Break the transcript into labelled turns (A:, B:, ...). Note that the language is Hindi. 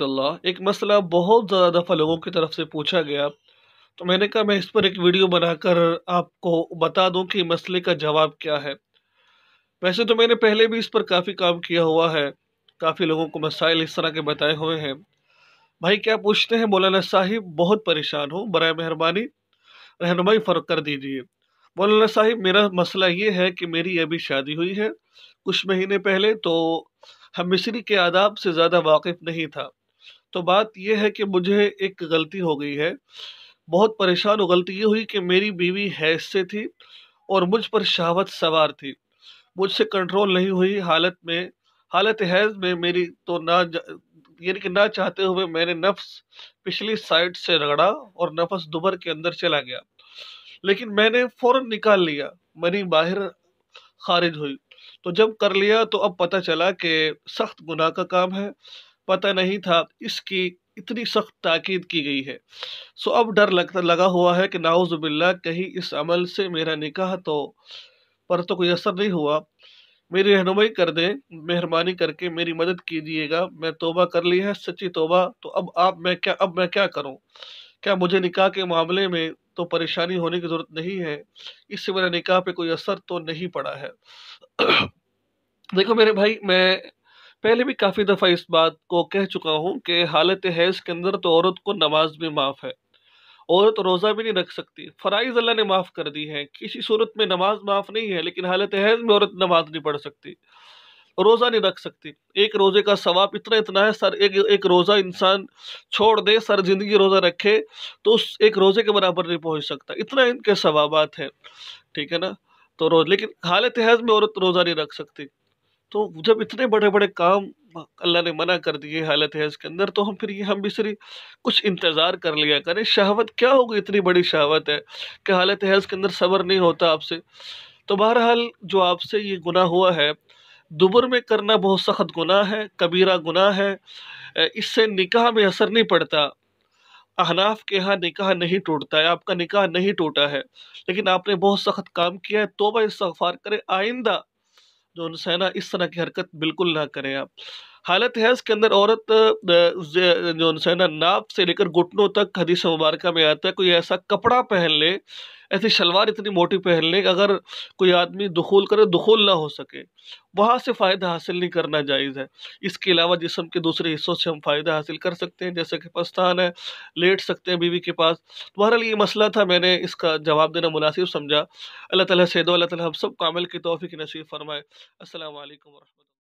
A: एक मसला बहुत ज़्यादा दफ़ा लोगों की तरफ से पूछा गया तो मैंने कहा मैं इस पर एक वीडियो बनाकर आपको बता दूं कि मसले का जवाब क्या है वैसे तो मैंने पहले भी इस पर काफ़ी काम किया हुआ है काफ़ी लोगों को मसाइल इस तरह के बताए हुए हैं भाई क्या पूछते हैं मौलाना साहिब बहुत परेशान हूँ बर मेहरबानी रहनुमाई फ़र्क कर दीजिए मौलाना साहिब मेरा मसला ये है कि मेरी अभी शादी हुई है कुछ महीने पहले तो हम मिसरी के आदाब से ज़्यादा वाकिफ़ नहीं था तो बात यह है कि मुझे एक गलती हो गई है बहुत परेशान हूँ गलती ये हुई कि मेरी बीवी हैज से थी और मुझ पर शहावत सवार थी मुझसे कंट्रोल नहीं हुई हालत में हालत हैज में मेरी तो ना यानी कि ना चाहते हुए मैंने नफ्स पिछली साइड से रगड़ा और नफस दुबर के अंदर चला गया लेकिन मैंने फ़ौरन निकाल लिया मनी बाहर खारिज हुई तो जब कर लिया तो अब पता चला कि सख्त गुनाह का काम है पता नहीं था इसकी इतनी सख्त ताकीद की गई है सो अब डर लगता लगा हुआ है कि नाउज़बिल्ला कहीं इस अमल से मेरा निकाह तो पर तो कोई असर नहीं हुआ मेरी रहनुमाई कर दें मेहरबानी करके मेरी मदद कीजिएगा मैं तोबा कर ली है सच्ची तोबा तो अब आप मैं क्या अब मैं क्या करूं क्या मुझे निकाह के मामले में तो परेशानी होने की ज़रूरत नहीं है इससे मेरा निकाह पे कोई असर तो नहीं पड़ा है देखो मेरे भाई मैं पहले भी काफ़ी दफ़ा इस बात को कह चुका हूँ कि हालत हैज़ के अंदर तो औरत को नमाज भी माफ़ है औरत रोज़ा भी नहीं रख सकती फ़राइज़ अल्लाह ने माफ़ कर दी है किसी सूरत में नमाज माफ़ नहीं है लेकिन हालत हैज़ में औरत नमाज नहीं पढ़ सकती रोज़ा नहीं रख सकती एक रोज़े का सवाब इतना इतना है सर एक एक रोज़ा इंसान छोड़ दे सर ज़िंदगी रोज़ा रखे तो उस एक रोज़े के बराबर नहीं पहुंच सकता इतना इनके सवाबात हैं ठीक है ना तो रोज़ लेकिन हालत हैज़ में औरत रोज़ा नहीं रख सकती तो जब इतने बड़े बड़े काम अल्लाह ने मना कर दिए हालत है इसके अंदर तो हम फिर ये हम भी सिर्फ कुछ इंतज़ार कर लिया करें शहावत क्या होगी इतनी बड़ी शहावत है कि हालत है इसके अंदर सब्र नहीं होता आपसे तो बहरहाल जो आपसे ये गुनाह हुआ है दुबर में करना बहुत सख्त गुनाह है कबीरा गुनाह है इससे निकाह में असर नहीं पड़ता अहनाफ के यहाँ निकाह नहीं टूटता है आपका निकाह नहीं टूटा है लेकिन आपने बहुत सख्त काम किया है तोबा इस्तफार करें आइंदा जो है ना इस तरह की हरकत बिल्कुल ना करें आप हालत है इसके अंदर औरत जो है ना नाप से लेकर घुटनों तक हदीस मुबारक में आता है कोई ऐसा कपड़ा पहन ले ऐसी शलवार इतनी मोटी पहन ले अगर कोई आदमी दखूल करे दखूल ना हो सके वहाँ से फ़ायदा हासिल नहीं करना जायज़ है इसके अलावा जिसम के दूसरे हिस्सों से हम फ़ायदा हासिल कर सकते हैं जैसे कि पस्तान है लेट सकते हैं बीवी के पास तो बहरहाल ये मसला था मैंने इसका जवाब देना मुनासिब समझा अल्लाह ताला से दो अल्लाह ताला हम सब कामिल की तोफ़ी की नसीब फरमाए असल वरह